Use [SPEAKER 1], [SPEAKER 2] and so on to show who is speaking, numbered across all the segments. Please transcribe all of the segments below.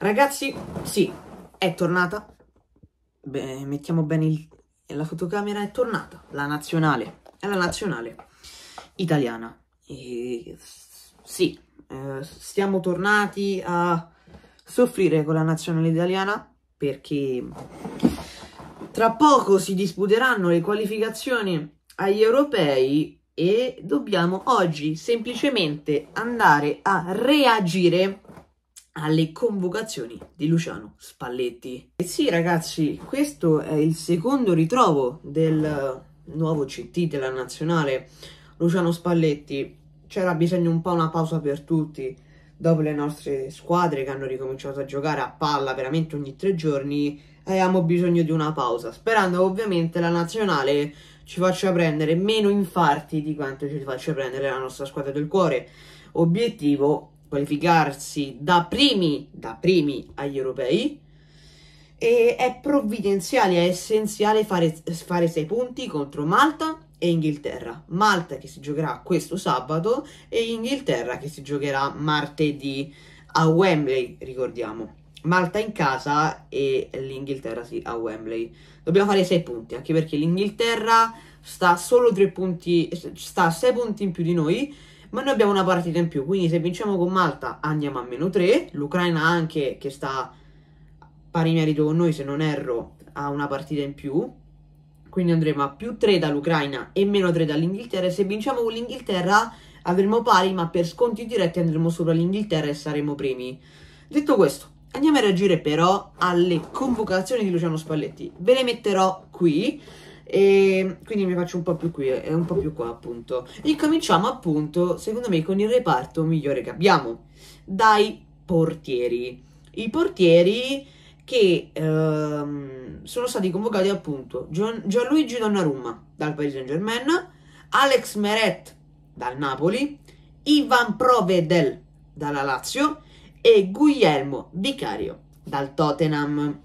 [SPEAKER 1] Ragazzi, sì, è tornata. Beh, mettiamo bene il... la fotocamera, è tornata. La nazionale, è la nazionale italiana. E... Sì, eh, siamo tornati a soffrire con la nazionale italiana perché tra poco si disputeranno le qualificazioni agli europei e dobbiamo oggi semplicemente andare a reagire alle convocazioni di Luciano Spalletti. E sì ragazzi, questo è il secondo ritrovo del nuovo CT della nazionale Luciano Spalletti. C'era bisogno un po' una pausa per tutti dopo le nostre squadre che hanno ricominciato a giocare a palla veramente ogni tre giorni. avevamo bisogno di una pausa, sperando ovviamente la nazionale ci faccia prendere meno infarti di quanto ci faccia prendere la nostra squadra del cuore. Obiettivo qualificarsi da primi, da primi agli europei e è provvidenziale, è essenziale fare, fare 6 punti contro Malta e Inghilterra. Malta che si giocherà questo sabato e Inghilterra che si giocherà martedì a Wembley, ricordiamo. Malta in casa e l'Inghilterra sì, a Wembley. Dobbiamo fare 6 punti, anche perché l'Inghilterra sta solo 3 punti, sta a 6 punti in più di noi ma noi abbiamo una partita in più, quindi se vinciamo con Malta andiamo a meno 3, l'Ucraina anche che sta pari merito con noi se non erro ha una partita in più, quindi andremo a più 3 dall'Ucraina e meno 3 dall'Inghilterra e se vinciamo con l'Inghilterra avremo pari ma per sconti diretti andremo sopra l'Inghilterra e saremo primi. Detto questo, andiamo a reagire però alle convocazioni di Luciano Spalletti, ve le metterò qui e quindi mi faccio un po' più qui e un po' più qua appunto. Incominciamo appunto, secondo me, con il reparto migliore che abbiamo, dai portieri. I portieri che ehm, sono stati convocati appunto Gian- Gianluigi Donnarumma dal Paris Saint Germain, Alex Meret dal Napoli, Ivan Provedel dalla Lazio e Guglielmo Vicario dal Tottenham.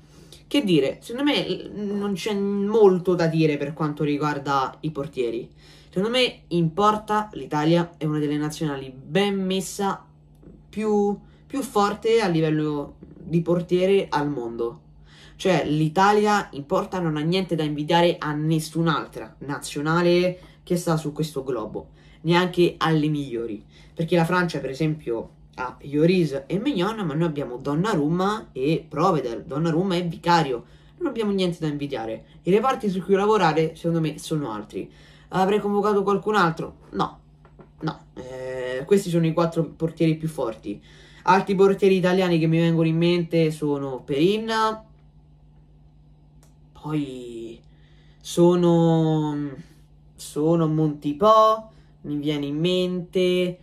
[SPEAKER 1] Che dire, secondo me non c'è molto da dire per quanto riguarda i portieri. Secondo me in porta l'Italia è una delle nazionali ben messa più, più forte a livello di portiere al mondo. Cioè l'Italia in porta non ha niente da invidiare a nessun'altra nazionale che sta su questo globo, neanche alle migliori. Perché la Francia, per esempio, a Lloris e Mignon, ma noi abbiamo Donnarumma e Proveder, Donnarumma e Vicario. Non abbiamo niente da invidiare. I reparti su cui lavorare, secondo me, sono altri. Avrei convocato qualcun altro? No, no. Eh, questi sono i quattro portieri più forti. Altri portieri italiani che mi vengono in mente sono Perin, poi sono, sono Montipò, mi viene in mente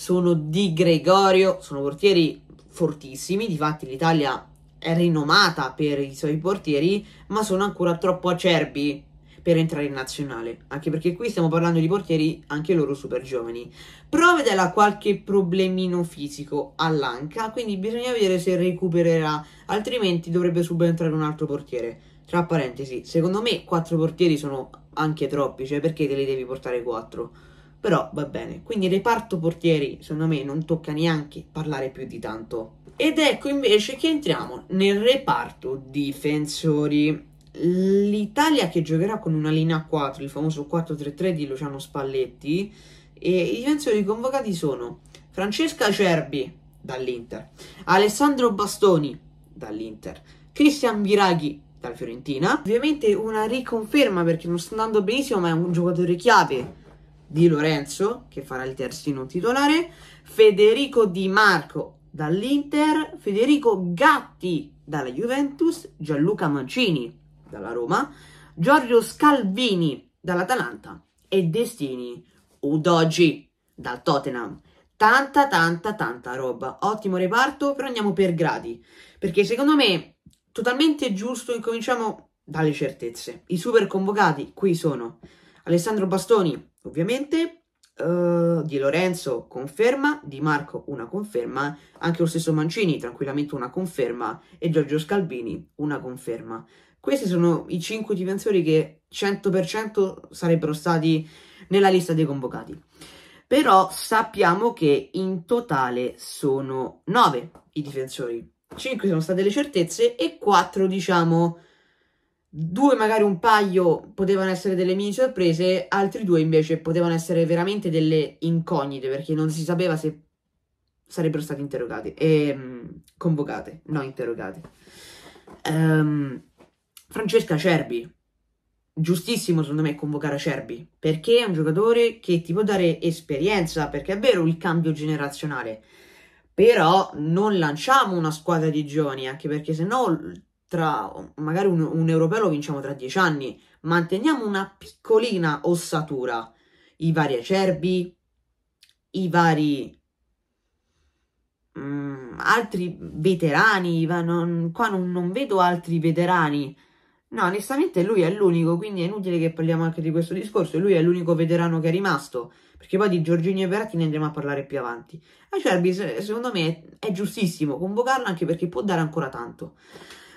[SPEAKER 1] sono di Gregorio, sono portieri fortissimi, difatti l'Italia è rinomata per i suoi portieri, ma sono ancora troppo acerbi per entrare in nazionale, anche perché qui stiamo parlando di portieri anche loro super giovani. Provedel ha qualche problemino fisico all'anca, quindi bisogna vedere se recupererà, altrimenti dovrebbe subentrare un altro portiere. Tra parentesi, secondo me quattro portieri sono anche troppi, cioè perché te li devi portare quattro? però va bene. Quindi reparto portieri, secondo me, non tocca neanche parlare più di tanto. Ed ecco invece che entriamo nel reparto difensori. L'Italia che giocherà con una linea 4, il famoso 4-3-3 di Luciano Spalletti, e i difensori convocati sono Francesca Cerbi dall'Inter, Alessandro Bastoni dall'Inter, Cristian Biraghi dal Fiorentina. Ovviamente una riconferma perché non sta andando benissimo, ma è un giocatore chiave di Lorenzo, che farà il terzino titolare, Federico Di Marco dall'Inter, Federico Gatti dalla Juventus, Gianluca Mancini dalla Roma, Giorgio Scalvini dall'Atalanta e Destini Udogi dal Tottenham. Tanta, tanta, tanta roba. Ottimo reparto, però andiamo per gradi, perché secondo me totalmente giusto incominciamo dalle certezze. I super convocati qui sono Alessandro Bastoni, Ovviamente uh, Di Lorenzo conferma, Di Marco una conferma, anche lo stesso Mancini tranquillamente una conferma e Giorgio Scalvini una conferma. Questi sono i 5 difensori che 100% sarebbero stati nella lista dei convocati. Però sappiamo che in totale sono 9 i difensori. 5 sono state le certezze e 4 diciamo due magari un paio potevano essere delle mini sorprese, altri due invece potevano essere veramente delle incognite perché non si sapeva se sarebbero stati interrogati e um, convocate, no interrogati. Um, Francesca Cerbi, giustissimo secondo me convocare Cerbi perché è un giocatore che ti può dare esperienza perché è vero il cambio generazionale però non lanciamo una squadra di giovani anche perché se no tra magari un, un, europeo lo vinciamo tra dieci anni, manteniamo una piccolina ossatura, i vari acerbi, i vari mh, mm, altri veterani, non, qua non, non, vedo altri veterani. No, onestamente lui è l'unico, quindi è inutile che parliamo anche di questo discorso, lui è l'unico veterano che è rimasto, perché poi di Giorginio e Verratti ne andremo a parlare più avanti. Acerbi, secondo me, è giustissimo convocarlo anche perché può dare ancora tanto.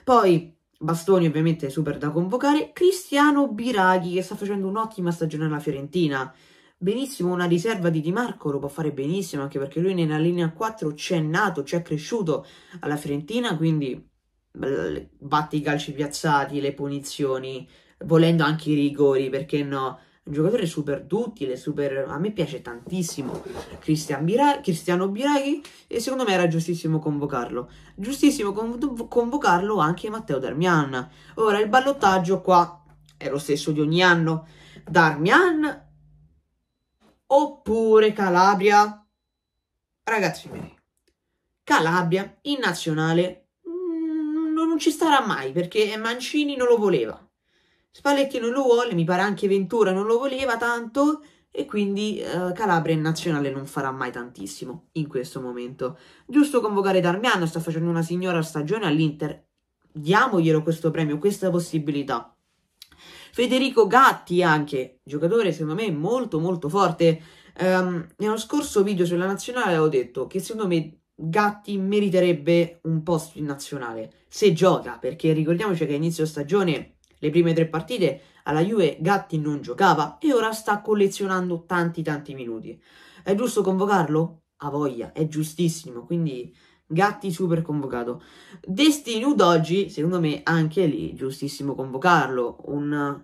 [SPEAKER 1] Poi Bastoni ovviamente super da convocare, Cristiano Biraghi che sta facendo un'ottima stagione alla Fiorentina, benissimo una riserva di Di Marco, lo può fare benissimo anche perché lui nella linea 4 c'è nato, c'è cresciuto alla Fiorentina, quindi batte i calci piazzati, le punizioni, volendo anche i rigori, perché no? un giocatore super duttile, super... a me piace tantissimo Christian Bira... Cristiano Biraghi e secondo me era giustissimo convocarlo. Giustissimo conv- convocarlo anche Matteo Darmian. Ora il ballottaggio qua è lo stesso di ogni anno. Darmian oppure Calabria. Ragazzi miei, Calabria in nazionale mm, non ci starà mai perché Mancini non lo voleva Spalletti non lo vuole, mi pare anche Ventura non lo voleva tanto e quindi eh, Calabria in nazionale non farà mai tantissimo in questo momento. Giusto convocare Darmiano, sta facendo una signora stagione all'Inter, diamoglielo questo premio, questa possibilità. Federico Gatti anche, giocatore secondo me molto molto forte. Um, nello scorso video sulla nazionale avevo detto che secondo me Gatti meriterebbe un posto in nazionale, se gioca, perché ricordiamoci che a inizio stagione le prime tre partite alla Juve Gatti non giocava e ora sta collezionando tanti tanti minuti. È giusto convocarlo? Ha voglia, è giustissimo, quindi Gatti super convocato. Destino d'oggi, secondo me anche lì giustissimo convocarlo, un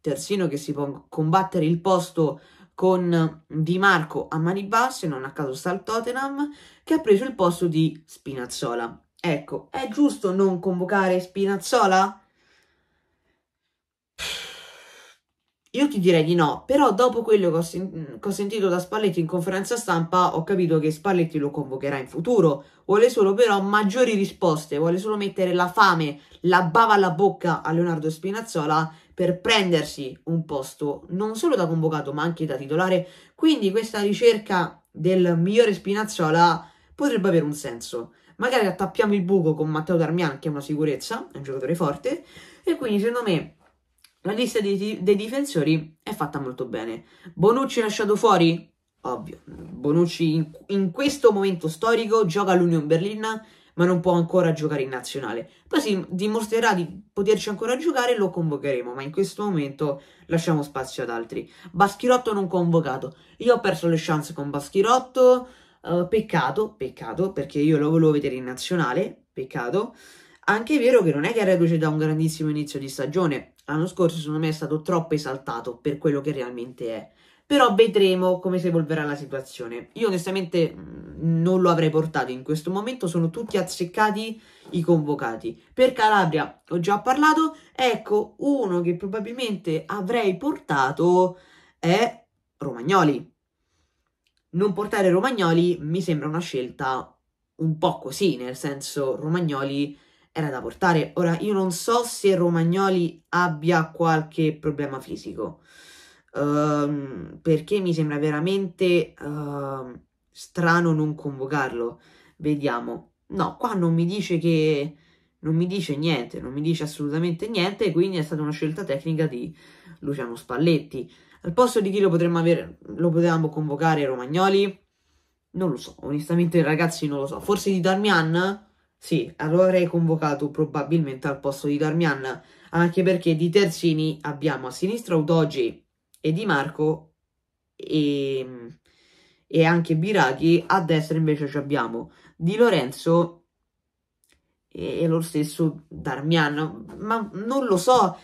[SPEAKER 1] terzino che si può combattere il posto con Di Marco a mani basse, non a caso sta al Tottenham, che ha preso il posto di Spinazzola. Ecco, è giusto non convocare Spinazzola? Io ti direi di no, però dopo quello che ho, sen- che ho, sentito da Spalletti in conferenza stampa ho capito che Spalletti lo convocherà in futuro, vuole solo però maggiori risposte, vuole solo mettere la fame, la bava alla bocca a Leonardo Spinazzola per prendersi un posto non solo da convocato ma anche da titolare, quindi questa ricerca del migliore Spinazzola potrebbe avere un senso. Magari attappiamo il buco con Matteo Darmian che è una sicurezza, è un giocatore forte e quindi secondo me la lista dei, dei difensori è fatta molto bene. Bonucci lasciato fuori? Ovvio. Bonucci in, in questo momento storico gioca all'Union Berlina, ma non può ancora giocare in nazionale. Poi si dimostrerà di poterci ancora giocare e lo convocheremo, ma in questo momento lasciamo spazio ad altri. Baschirotto non convocato. Io ho perso le chance con Baschirotto. Uh, peccato, peccato, perché io lo volevo vedere in nazionale, peccato. Anche è vero che non è che era reduce da un grandissimo inizio di stagione, l'anno scorso secondo me è stato troppo esaltato per quello che realmente è. Però vedremo come si evolverà la situazione. Io onestamente mm, non lo avrei portato in questo momento, sono tutti azzeccati i convocati. Per Calabria ho già parlato, ecco uno che probabilmente avrei portato è Romagnoli. Non portare Romagnoli mi sembra una scelta un po' così, nel senso Romagnoli era da portare. Ora, io non so se Romagnoli abbia qualche problema fisico, um, perché mi sembra veramente uh, strano non convocarlo. Vediamo. No, qua non mi dice che... Non mi dice niente, non mi dice assolutamente niente, quindi è stata una scelta tecnica di Luciano Spalletti. Al posto di chi lo potremmo avere, lo potevamo convocare Romagnoli? Non lo so, onestamente ragazzi non lo so. Forse di Darmian? Sì, lo avrei convocato probabilmente al posto di Darmian, anche perché di terzini abbiamo a sinistra Udoji e Di Marco e, e anche Biraghi, a destra invece abbiamo Di Lorenzo e, e lo stesso Darmian, ma non lo so,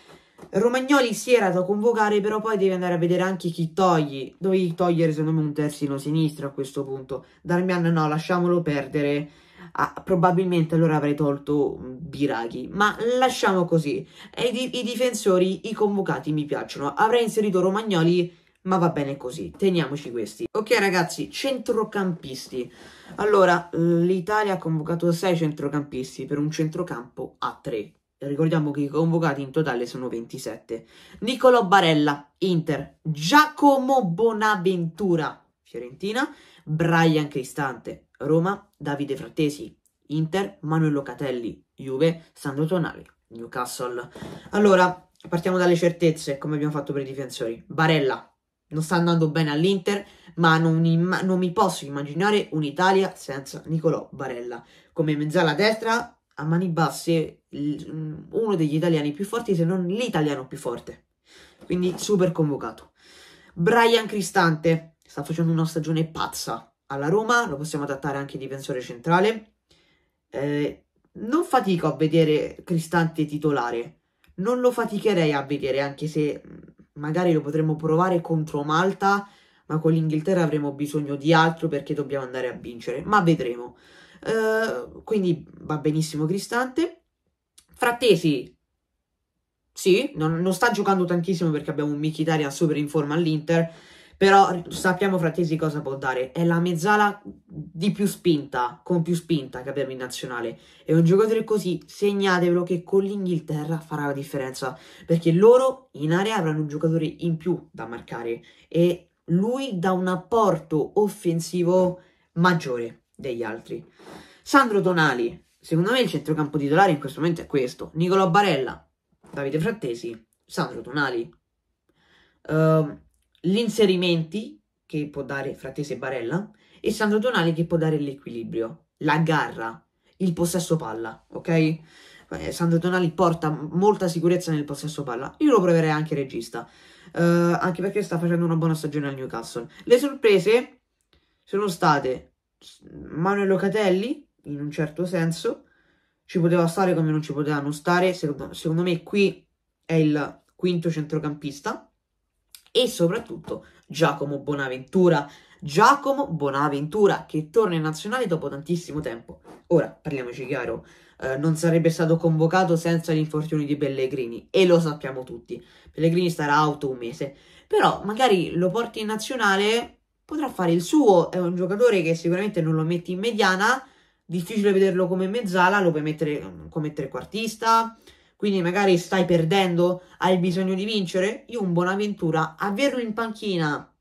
[SPEAKER 1] Romagnoli si era da convocare, però poi devi andare a vedere anche chi togli. Dovevi togliere, secondo me, un terzino sinistro a questo punto. Darmian no, lasciamolo perdere ah, probabilmente allora avrei tolto mm, Biraghi, ma lasciamo così. I, I difensori, i convocati mi piacciono. Avrei inserito Romagnoli, ma va bene così, teniamoci questi. Ok ragazzi, centrocampisti. Allora, l'Italia ha convocato 6 centrocampisti per un centrocampo a 3. Ricordiamo che i convocati in totale sono 27. Niccolò Barella, Inter. Giacomo Bonaventura, Fiorentina. Brian Cristante, Roma, Davide Frattesi, Inter, Manuel Locatelli, Juve, Sandro Tonali, Newcastle. Allora, partiamo dalle certezze, come abbiamo fatto per i difensori. Barella, non sta andando bene all'Inter, ma non, imma- non mi posso immaginare un'Italia senza Nicolò Barella. Come mezzala destra, a mani basse, l- mm, uno degli italiani più forti, se non l'italiano più forte. Quindi super convocato. Brian Cristante, sta facendo una stagione pazza, alla Roma, lo possiamo adattare anche difensore centrale. Eh, non fatico a vedere Cristante titolare, non lo faticherei a vedere anche se mm, magari lo potremmo provare contro Malta, ma con l'Inghilterra avremo bisogno di altro perché dobbiamo andare a vincere, ma vedremo. Eh, quindi va benissimo Cristante. Frattesi, sì, non, non sta giocando tantissimo perché abbiamo un Mkhitaryan super in forma all'Inter, però sappiamo Frattesi cosa può dare. È la mezzala di più spinta, con più spinta che abbiamo in nazionale. E un giocatore così, segnatevelo che con l'Inghilterra farà la differenza. Perché loro in area avranno un giocatore in più da marcare. E lui dà un apporto offensivo maggiore degli altri. Sandro Tonali, secondo me il centrocampo titolare in questo momento è questo. Nicolò Barella, Davide Frattesi, Sandro Tonali. Uh, gli inserimenti che può dare Frattesi e Barella e Sandro Tonali che può dare l'equilibrio, la garra, il possesso palla, ok? Eh, Sandro Tonali porta molta sicurezza nel possesso palla. Io lo proverei anche regista, uh, anche perché sta facendo una buona stagione al Newcastle. Le sorprese sono state Manuel Locatelli, in un certo senso, ci poteva stare come non ci poteva non stare. Secondo, secondo me qui è il quinto centrocampista e soprattutto Giacomo Bonaventura. Giacomo Bonaventura che torna in nazionale dopo tantissimo tempo. Ora, parliamoci chiaro, eh, non sarebbe stato convocato senza l'infortunio di Pellegrini e lo sappiamo tutti. Pellegrini starà auto un mese, però magari lo porti in nazionale, potrà fare il suo, è un giocatore che sicuramente non lo metti in mediana, difficile vederlo come mezzala, lo puoi mettere come trequartista, quindi magari stai perdendo, hai bisogno di vincere, io un Bonaventura, averlo in panchina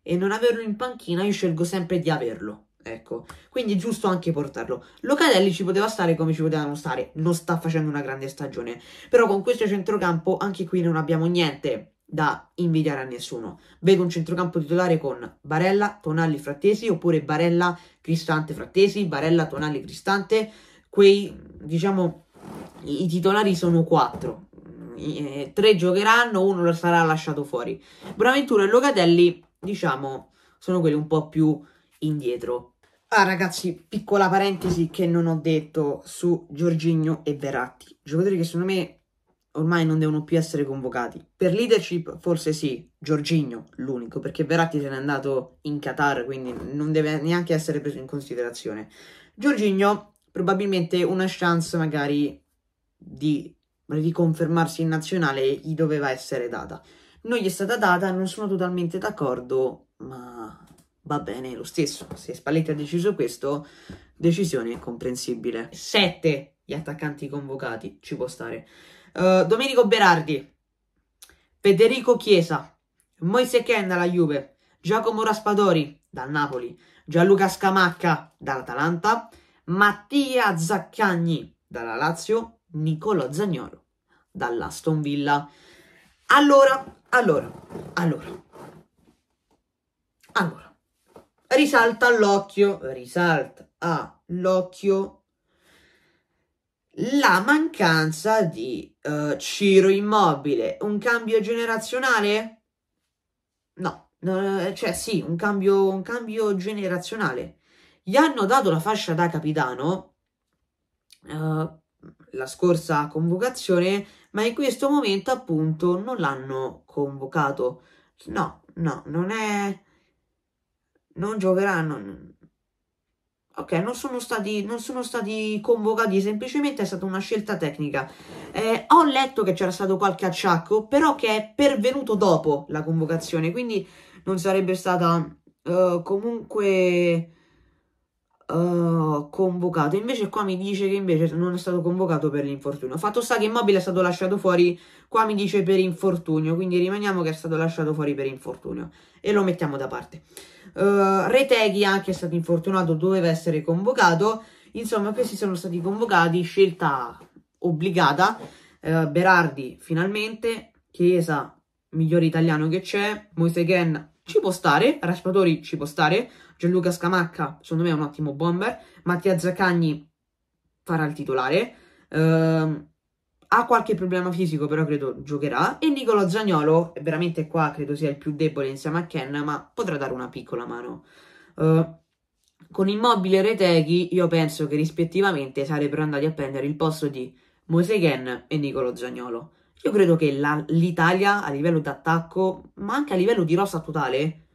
[SPEAKER 1] e non averlo in panchina, io scelgo sempre di averlo. Ecco, quindi è giusto anche portarlo. Locatelli ci poteva stare come ci poteva non stare, non sta facendo una grande stagione, però con questo centrocampo anche qui non abbiamo niente da invidiare a nessuno. Vedo un centrocampo titolare con Barella, Tonalli, Frattesi, oppure Barella, Cristante, Frattesi, Barella, Tonalli, Cristante, quei, diciamo, i titolari sono quattro. Eh, tre giocheranno, uno sarà lasciato fuori. Braventura e Locatelli, diciamo, sono quelli un po' più indietro. Ah ragazzi, piccola parentesi che non ho detto su Giorgigno e Verratti, giocatori che secondo me ormai non devono più essere convocati. Per leadership forse sì, Giorgigno l'unico, perché Verratti se n'è andato in Qatar, quindi non deve neanche essere preso in considerazione. Giorgigno, probabilmente una chance magari di riconfermarsi in nazionale gli doveva essere data. Non gli è stata data, non sono totalmente d'accordo, ma va bene lo stesso. Se Spalletti ha deciso questo, decisione comprensibile. 7 gli attaccanti convocati, ci può stare. Uh, Domenico Berardi, Federico Chiesa, Moise Ken dalla Juve, Giacomo Raspadori dal Napoli, Gianluca Scamacca dall'Atalanta, Mattia Zaccagni dalla Lazio, Nicolò Zagnolo dall'Aston Villa. Allora, allora, allora, allora, risalta all'occhio, risalta all'occhio la mancanza di uh, Ciro Immobile. Un cambio generazionale? No, eh, cioè sì, un cambio, un cambio generazionale. Gli hanno dato la fascia da capitano uh, la scorsa convocazione, ma in questo momento appunto non l'hanno convocato. No, no, non è... non giocheranno. Ok, non sono stati, non sono stati convocati, semplicemente è stata una scelta tecnica. Eh, ho letto che c'era stato qualche acciacco, però che è pervenuto dopo la convocazione, quindi non sarebbe stata uh, comunque eh, convocato. Invece qua mi dice che invece non è stato convocato per l'infortunio. Fatto sta che Immobile è stato lasciato fuori, qua mi dice per infortunio, quindi rimaniamo che è stato lasciato fuori per infortunio e lo mettiamo da parte. Uh, eh, Reteghi anche è stato infortunato, doveva essere convocato. Insomma, questi sono stati convocati, scelta obbligata. Uh, Berardi finalmente, Chiesa migliore italiano che c'è, Moisegen ci può stare, Raspatori ci può stare, Gianluca Scamacca secondo me è un ottimo bomber, Mattia Zaccagni farà il titolare, ehm, ha qualche problema fisico però credo giocherà e Nicolo Zagnolo veramente qua credo sia il più debole insieme a Ken ma potrà dare una piccola mano. Ehm, con Immobile e Reteghi io penso che rispettivamente sarebbero andati a prendere il posto di Moise Ken e Nicolo Zagnolo. Io credo che la, l'Italia a livello d'attacco, ma anche a livello di rosa totale,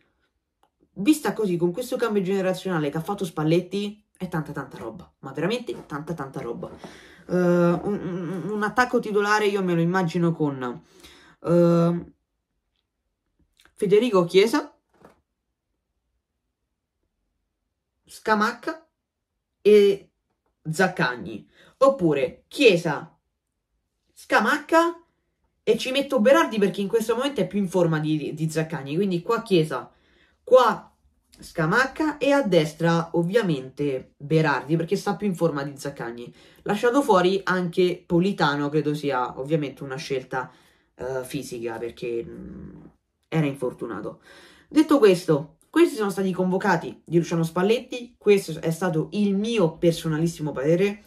[SPEAKER 1] vista così con questo cambio generazionale che ha fatto Spalletti, è tanta tanta roba, ma veramente tanta tanta roba. Uh, un, un, attacco titolare io me lo immagino con uh, Federico Chiesa, Scamacca e Zaccagni. Oppure Chiesa, Scamacca e ci metto Berardi perché in questo momento è più in forma di, di Zaccagni. Quindi qua Chiesa, qua Scamacca e a destra ovviamente Berardi perché sta più in forma di Zaccagni. Lasciato fuori anche Politano, credo sia ovviamente una scelta uh, fisica perché mh, mm, era infortunato. Detto questo, questi sono stati i convocati di Luciano Spalletti, questo è stato il mio personalissimo parere.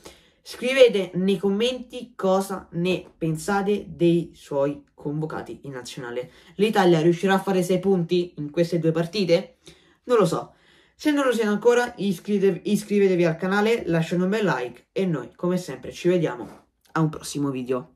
[SPEAKER 1] Scrivete nei commenti cosa ne pensate dei suoi convocati in nazionale. L'Italia riuscirà a fare 6 punti in queste due partite? Non lo so. Se non lo siete ancora, iscrivetevi, iscrivetevi al canale, lasciate un bel like e noi, come sempre, ci vediamo a un prossimo video.